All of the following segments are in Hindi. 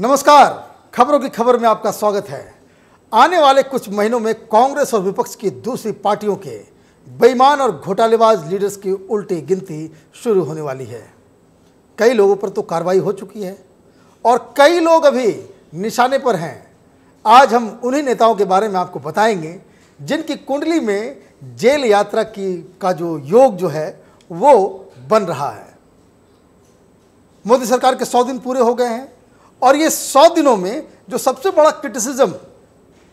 नमस्कार खबरों की खबर में आपका स्वागत है आने वाले कुछ महीनों में कांग्रेस और विपक्ष की दूसरी पार्टियों के बेईमान और घोटालेबाज लीडर्स की उल्टी गिनती शुरू होने वाली है कई लोगों पर तो कार्रवाई हो चुकी है और कई लोग अभी निशाने पर हैं आज हम उन्हीं नेताओं के बारे में आपको बताएंगे जिनकी कुंडली में जेल यात्रा की का जो योग जो है वो बन रहा है मोदी सरकार के सौ दिन पूरे हो गए हैं और ये सौ दिनों में जो सबसे बड़ा क्रिटिसिज्म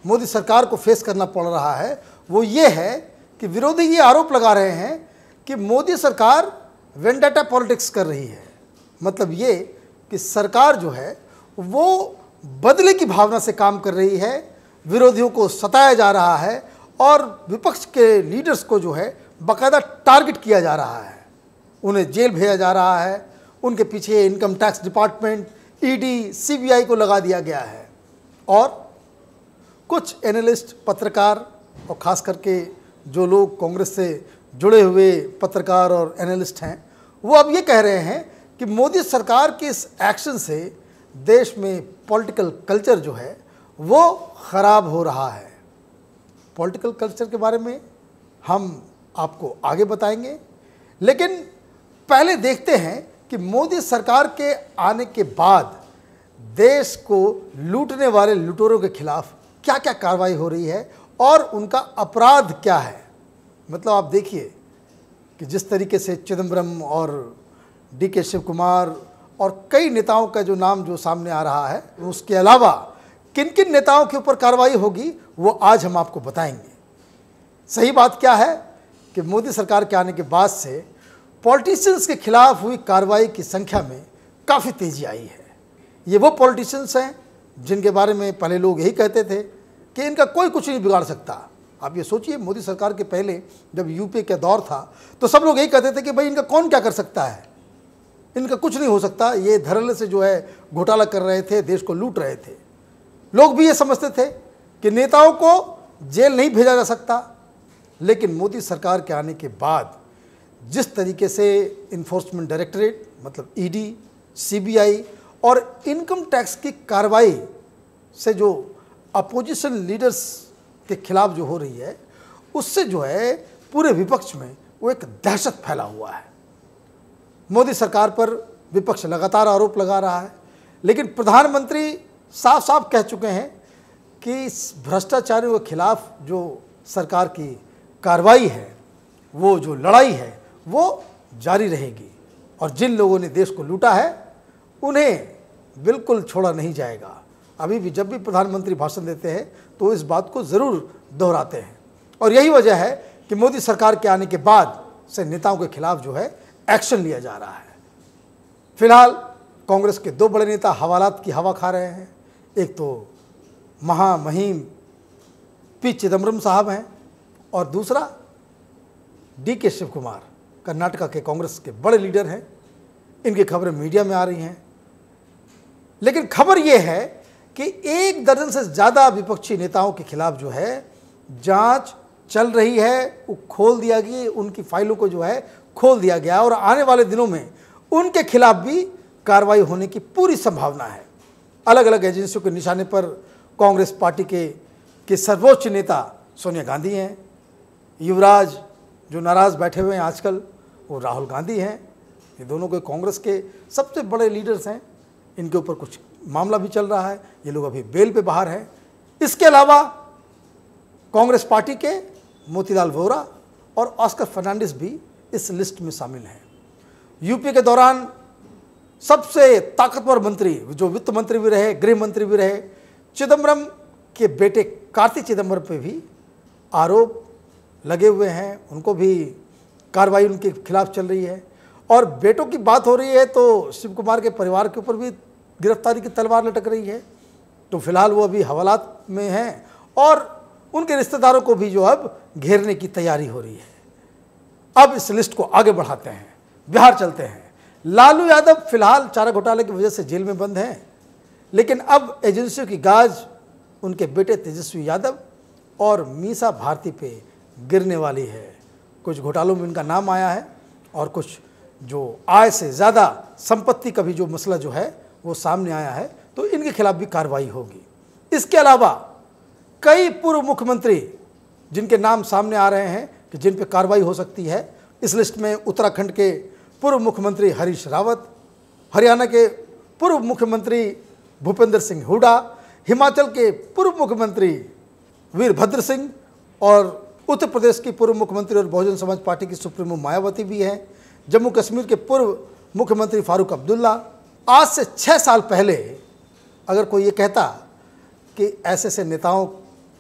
मोदी सरकार को फेस करना पड़ रहा है वो ये है कि विरोधी ये आरोप लगा रहे हैं कि मोदी सरकार वेंडाटा पॉलिटिक्स कर रही है मतलब ये कि सरकार जो है वो बदले की भावना से काम कर रही है विरोधियों को सताया जा रहा है और विपक्ष के लीडर्स को जो है बाकायदा टारगेट किया जा रहा है उन्हें जेल भेजा जा रहा है उनके पीछे income tax department ED e CBI को लगा दिया गया है और कुछ एनालिस्ट पत्रकार और ख़ास करके जो लोग कांग्रेस से जुड़े हुए पत्रकार और एनालिस्ट हैं वो अब ये कह रहे हैं कि मोदी सरकार के इस एक्शन से देश में पॉलिटिकल कल्चर जो है वो ख़राब हो रहा है पॉलिटिकल कल्चर के बारे में हम आपको आगे बताएंगे लेकिन पहले देखते हैं कि मोदी सरकार के आने के बाद देश को लूटने वाले लुटेरों के खिलाफ क्या क्या कार्रवाई हो रही है और उनका अपराध क्या है मतलब आप देखिए कि जिस तरीके से चिदम्बरम और डी के शिव कुमार और कई नेताओं का जो नाम जो सामने आ रहा है उसके अलावा किन किन नेताओं के ऊपर कार्रवाई होगी वो आज हम आपको बताएंगे सही बात क्या है कि मोदी सरकार के आने के बाद से पॉलिटिशियंस के खिलाफ हुई कार्रवाई की संख्या में काफ़ी तेज़ी आई है ये वो पॉलिटिशियंस हैं जिनके बारे में पहले लोग यही कहते थे कि इनका कोई कुछ नहीं बिगाड़ सकता आप ये सोचिए मोदी सरकार के पहले जब यूपी का दौर था तो सब लोग यही कहते थे कि भाई इनका कौन क्या कर सकता है इनका कुछ नहीं हो सकता ये धरल से जो है घोटाला कर रहे थे देश को लूट रहे थे लोग भी ये समझते थे कि नेताओं को जेल नहीं भेजा जा सकता लेकिन मोदी सरकार के आने के बाद जिस तरीके से इन्फोर्समेंट डायरेक्टरेट मतलब ईडी e सीबीआई और इनकम टैक्स की कार्रवाई से जो अपोजिशन लीडर्स के खिलाफ जो हो रही है उससे जो है पूरे विपक्ष में वो एक दहशत फैला हुआ है मोदी सरकार पर विपक्ष लगातार आरोप लगा रहा है लेकिन प्रधानमंत्री साफ साफ कह चुके हैं कि इस भ्रष्टाचारियों के खिलाफ जो सरकार की कार्रवाई है वो जो लड़ाई है वो जारी रहेगी और जिन लोगों ने देश को लूटा है उन्हें बिल्कुल छोड़ा नहीं जाएगा अभी भी जब भी प्रधानमंत्री भाषण देते हैं तो इस बात को ज़रूर दोहराते हैं और यही वजह है कि मोदी सरकार के आने के बाद से नेताओं के खिलाफ जो है एक्शन लिया जा रहा है फिलहाल कांग्रेस के दो बड़े नेता हवालात की हवा खा रहे हैं एक तो महामहिम पी चिदम्बरम साहब हैं और दूसरा डी के शिव कुमार कर्नाटका के कांग्रेस के बड़े लीडर हैं इनकी खबरें मीडिया में आ रही हैं लेकिन खबर यह है कि एक दर्जन से ज़्यादा विपक्षी नेताओं के खिलाफ जो है जांच चल रही है वो खोल दिया गया उनकी फाइलों को जो है खोल दिया गया और आने वाले दिनों में उनके खिलाफ भी कार्रवाई होने की पूरी संभावना है अलग अलग एजेंसियों के निशाने पर कांग्रेस पार्टी के के सर्वोच्च नेता सोनिया गांधी हैं युवराज जो नाराज़ बैठे हुए हैं आजकल वो राहुल गांधी हैं ये दोनों के कांग्रेस के सबसे बड़े लीडर्स हैं इनके ऊपर कुछ मामला भी चल रहा है ये लोग अभी बेल पे बाहर हैं इसके अलावा कांग्रेस पार्टी के मोतीलाल वोरा और ऑस्कर फर्नांडिस भी इस लिस्ट में शामिल हैं यूपी के दौरान सबसे ताकतवर मंत्री जो वित्त मंत्री भी रहे गृह मंत्री भी रहे चिदम्बरम के बेटे कार्तिक चिदम्बरम पे भी आरोप लगे हुए हैं उनको भी कार्रवाई उनके खिलाफ चल रही है और बेटों की बात हो रही है तो शिव कुमार के परिवार के ऊपर भी गिरफ्तारी की तलवार लटक रही है तो फिलहाल वो अभी हवालात में हैं और उनके रिश्तेदारों को भी जो अब घेरने की तैयारी हो रही है अब इस लिस्ट को आगे बढ़ाते हैं बिहार चलते हैं लालू यादव फिलहाल चारा घोटाले की वजह से जेल में बंद हैं लेकिन अब एजेंसियों की गाज उनके बेटे तेजस्वी यादव और मीसा भारती पे गिरने वाली है कुछ घोटालों में उनका नाम आया है और कुछ जो आय से ज़्यादा संपत्ति का भी जो मसला जो है वो सामने आया है तो इनके खिलाफ भी कार्रवाई होगी इसके अलावा कई पूर्व मुख्यमंत्री जिनके नाम सामने आ रहे हैं कि जिन पर कार्रवाई हो सकती है इस लिस्ट में उत्तराखंड के पूर्व मुख्यमंत्री हरीश रावत हरियाणा के पूर्व मुख्यमंत्री भूपेंद्र सिंह हुडा हिमाचल के पूर्व मुख्यमंत्री वीरभद्र सिंह और उत्तर प्रदेश की पूर्व मुख्यमंत्री और बहुजन समाज पार्टी की सुप्रीमो मायावती भी हैं जम्मू कश्मीर के पूर्व मुख्यमंत्री फारूक अब्दुल्ला आज से छः साल पहले अगर कोई ये कहता कि ऐसे ऐसे नेताओं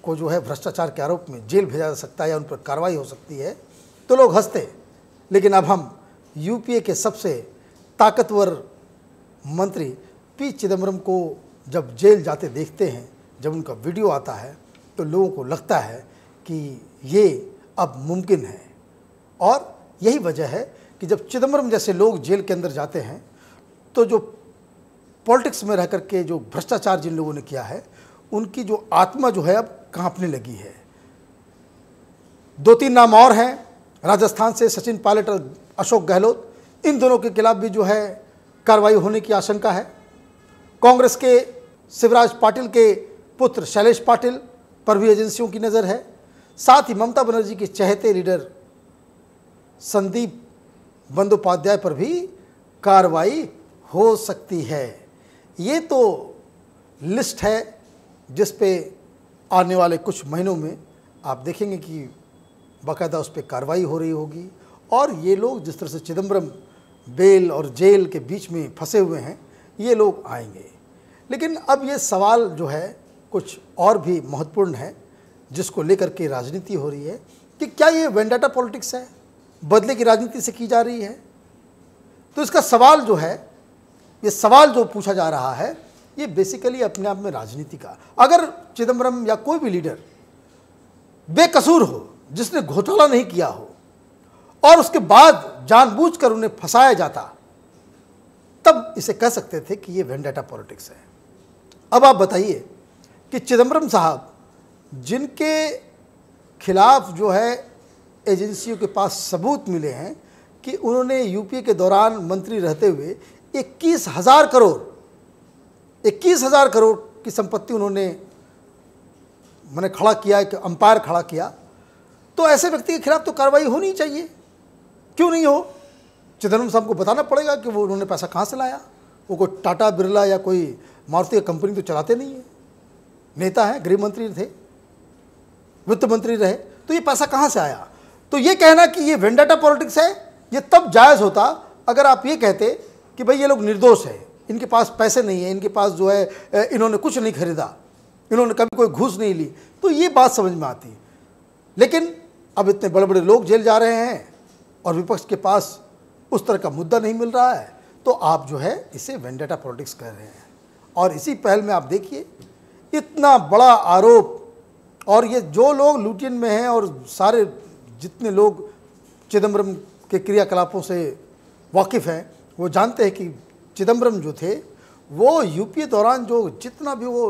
को जो है भ्रष्टाचार के आरोप में जेल भेजा जा सकता है या उन पर कार्रवाई हो सकती है तो लोग हंसते लेकिन अब हम यूपीए के सबसे ताकतवर मंत्री पी चिदम्बरम को जब जेल जाते देखते हैं जब उनका वीडियो आता है तो लोगों को लगता है कि ये अब मुमकिन है और यही वजह है कि जब चिदम्बरम जैसे लोग जेल के अंदर जाते हैं तो जो पॉलिटिक्स में रह कर के जो भ्रष्टाचार जिन लोगों ने किया है उनकी जो आत्मा जो है अब कांपने लगी है दो तीन नाम और हैं राजस्थान से सचिन पायलट और अशोक गहलोत इन दोनों के खिलाफ भी जो है कार्रवाई होने की आशंका है कांग्रेस के शिवराज पाटिल के पुत्र शैलेश पाटिल पर भी एजेंसियों की नज़र है साथ ही ममता बनर्जी के चहते लीडर संदीप बंदोपाध्याय पर भी कार्रवाई हो सकती है ये तो लिस्ट है जिस पे आने वाले कुछ महीनों में आप देखेंगे कि बाकायदा उस पर कार्रवाई हो रही होगी और ये लोग जिस तरह से चिदम्बरम बेल और जेल के बीच में फंसे हुए हैं ये लोग आएंगे लेकिन अब ये सवाल जो है कुछ और भी महत्वपूर्ण है जिसको लेकर के राजनीति हो रही है कि क्या ये वेंडाटा पॉलिटिक्स है बदले की राजनीति से की जा रही है तो इसका सवाल जो है ये सवाल जो पूछा जा रहा है ये बेसिकली अपने आप में राजनीति का अगर चिदम्बरम या कोई भी लीडर बेकसूर हो जिसने घोटाला नहीं किया हो और उसके बाद जानबूझकर उन्हें फंसाया जाता तब इसे कह सकते थे कि ये वेंडाटा पॉलिटिक्स है अब आप बताइए कि चिदम्बरम साहब जिनके खिलाफ जो है एजेंसियों के पास सबूत मिले हैं कि उन्होंने यूपीए के दौरान मंत्री रहते हुए इक्कीस हज़ार करोड़ इक्कीस हज़ार करोड़ की संपत्ति उन्होंने मैंने खड़ा किया एक अंपायर खड़ा किया तो ऐसे व्यक्ति के खिलाफ तो कार्रवाई होनी चाहिए क्यों नहीं हो चिदम्बरम साहब को बताना पड़ेगा कि वो उन्होंने पैसा कहाँ से लाया वो कोई टाटा बिरला या कोई मारुति कंपनी तो चलाते नहीं है नेता हैं गृह मंत्री थे वित्त मंत्री रहे तो ये पैसा कहाँ से आया तो ये कहना कि ये वेंडाटा पॉलिटिक्स है ये तब जायज़ होता अगर आप ये कहते कि भाई ये लोग निर्दोष है इनके पास पैसे नहीं है इनके पास जो है इन्होंने कुछ नहीं खरीदा इन्होंने कभी कोई घूस नहीं ली तो ये बात समझ में आती लेकिन अब इतने बड़े बड़े लोग जेल जा रहे हैं और विपक्ष के पास उस तरह का मुद्दा नहीं मिल रहा है तो आप जो है इसे वेंडेटा पॉलिटिक्स कर रहे हैं और इसी पहल में आप देखिए इतना बड़ा आरोप और ये जो लोग लुटियन में हैं और सारे जितने लोग चिदम्बरम के क्रियाकलापों से वाकिफ़ हैं वो जानते हैं कि चिदम्बरम जो थे वो यूपीए दौरान जो जितना भी वो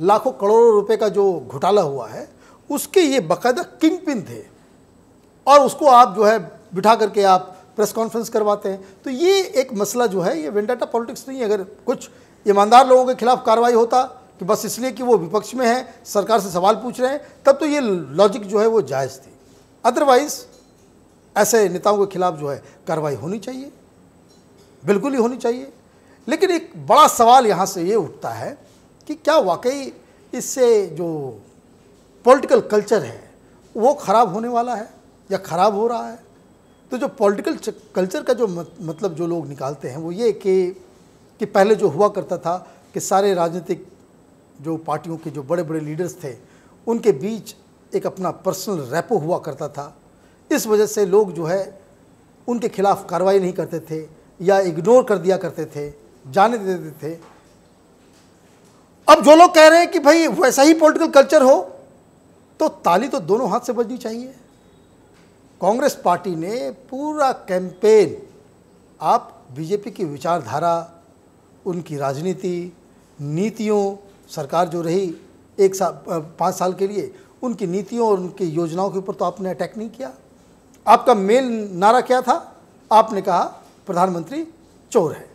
लाखों करोड़ों रुपए का जो घोटाला हुआ है उसके ये बाकायदा किंग पिन थे और उसको आप जो है बिठा करके आप प्रेस कॉन्फ्रेंस करवाते हैं तो ये एक मसला जो है ये वेंडाटा पॉलिटिक्स नहीं अगर कुछ ईमानदार लोगों के खिलाफ कार्रवाई होता कि बस इसलिए कि वो विपक्ष में है सरकार से सवाल पूछ रहे हैं तब तो ये लॉजिक जो है वो जायज़ थी अदरवाइज ऐसे नेताओं के खिलाफ जो है कार्रवाई होनी चाहिए बिल्कुल ही होनी चाहिए लेकिन एक बड़ा सवाल यहाँ से ये उठता है कि क्या वाकई इससे जो पॉलिटिकल कल्चर है वो ख़राब होने वाला है या ख़राब हो रहा है तो जो पॉलिटिकल कल्चर का जो मतलब जो लोग निकालते हैं वो ये कि कि पहले जो हुआ करता था कि सारे राजनीतिक जो पार्टियों के जो बड़े बड़े लीडर्स थे उनके बीच एक अपना पर्सनल रैपो हुआ करता था इस वजह से लोग जो है उनके खिलाफ कार्रवाई नहीं करते थे या इग्नोर कर दिया करते थे जाने दे देते थे अब जो लोग कह रहे हैं कि भाई वैसा ही पॉलिटिकल कल्चर हो तो ताली तो दोनों हाथ से बजनी चाहिए कांग्रेस पार्टी ने पूरा कैंपेन आप बीजेपी की विचारधारा उनकी राजनीति नीतियों सरकार जो रही एक साल पाँच साल के लिए उनकी नीतियों और उनकी योजनाओं के ऊपर तो आपने अटैक नहीं किया आपका मेल नारा क्या था आपने कहा प्रधानमंत्री चोर है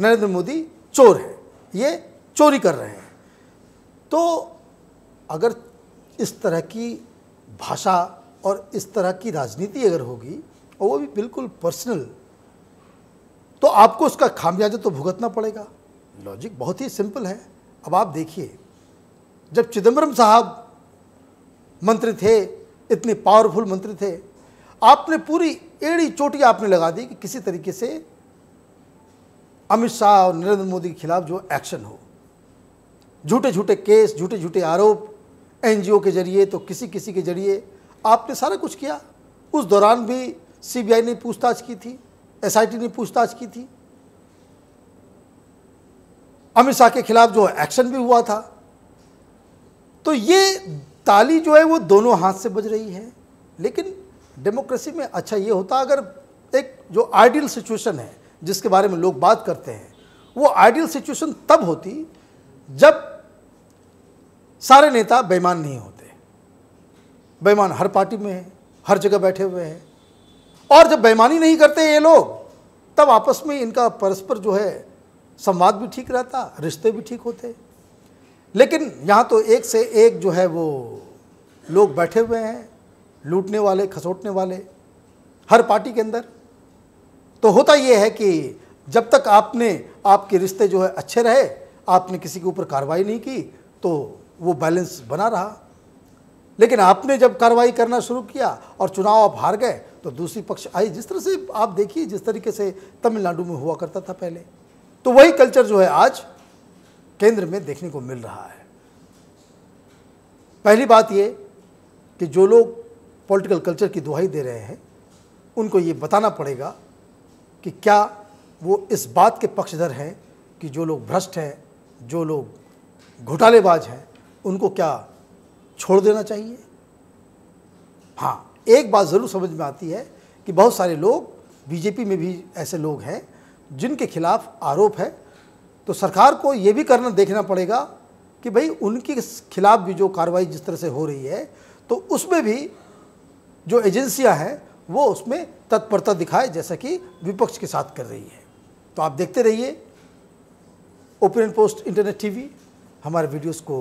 नरेंद्र मोदी चोर है ये चोरी कर रहे हैं तो अगर इस तरह की भाषा और इस तरह की राजनीति अगर होगी और वो भी बिल्कुल पर्सनल तो आपको उसका खामियाजा तो भुगतना पड़ेगा लॉजिक बहुत ही सिंपल है अब आप देखिए जब चिदम्बरम साहब मंत्री थे इतने पावरफुल मंत्री थे आपने पूरी एड़ी चोटी आपने लगा दी कि किसी तरीके से अमित शाह और नरेंद्र मोदी के खिलाफ जो एक्शन हो झूठे झूठे केस झूठे झूठे आरोप एनजीओ के जरिए तो किसी किसी के जरिए आपने सारा कुछ किया उस दौरान भी सीबीआई ने पूछताछ की थी एसआईटी ने पूछताछ की थी अमित शाह के खिलाफ जो एक्शन भी हुआ था तो ये ताली जो है वो दोनों हाथ से बज रही है लेकिन डेमोक्रेसी में अच्छा ये होता अगर एक जो आइडियल सिचुएशन है जिसके बारे में लोग बात करते हैं वो आइडियल सिचुएशन तब होती जब सारे नेता बेईमान नहीं होते बेईमान हर पार्टी में है हर जगह बैठे हुए हैं और जब बेईमानी नहीं करते ये लोग तब आपस में इनका परस्पर जो है संवाद भी ठीक रहता रिश्ते भी ठीक होते लेकिन यहाँ तो एक से एक जो है वो लोग बैठे हुए हैं लूटने वाले खसोटने वाले हर पार्टी के अंदर तो होता ये है कि जब तक आपने आपके रिश्ते जो है अच्छे रहे आपने किसी के ऊपर कार्रवाई नहीं की तो वो बैलेंस बना रहा लेकिन आपने जब कार्रवाई करना शुरू किया और चुनाव आप हार गए तो दूसरी पक्ष आई जिस तरह से आप देखिए जिस तरीके से तमिलनाडु में हुआ करता था पहले तो वही कल्चर जो है आज केंद्र में देखने को मिल रहा है पहली बात ये कि जो लोग पॉलिटिकल कल्चर की दुहाई दे रहे हैं उनको ये बताना पड़ेगा कि क्या वो इस बात के पक्षधर हैं कि जो लोग भ्रष्ट हैं जो लोग घोटालेबाज हैं उनको क्या छोड़ देना चाहिए हाँ एक बात ज़रूर समझ में आती है कि बहुत सारे लोग बीजेपी में भी ऐसे लोग हैं जिनके खिलाफ आरोप है तो सरकार को ये भी करना देखना पड़ेगा कि भाई उनके खिलाफ भी जो कार्रवाई जिस तरह से हो रही है तो उसमें भी जो एजेंसियां हैं वो उसमें तत्परता दिखाए जैसा कि विपक्ष के साथ कर रही है तो आप देखते रहिए ओपिनियन पोस्ट इंटरनेट टीवी हमारे वीडियोस को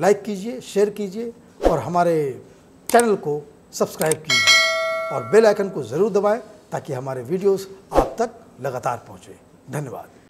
लाइक कीजिए शेयर कीजिए और हमारे चैनल को सब्सक्राइब कीजिए और बेल आइकन को ज़रूर दबाएं ताकि हमारे वीडियोस लगातार पहुँचे धन्यवाद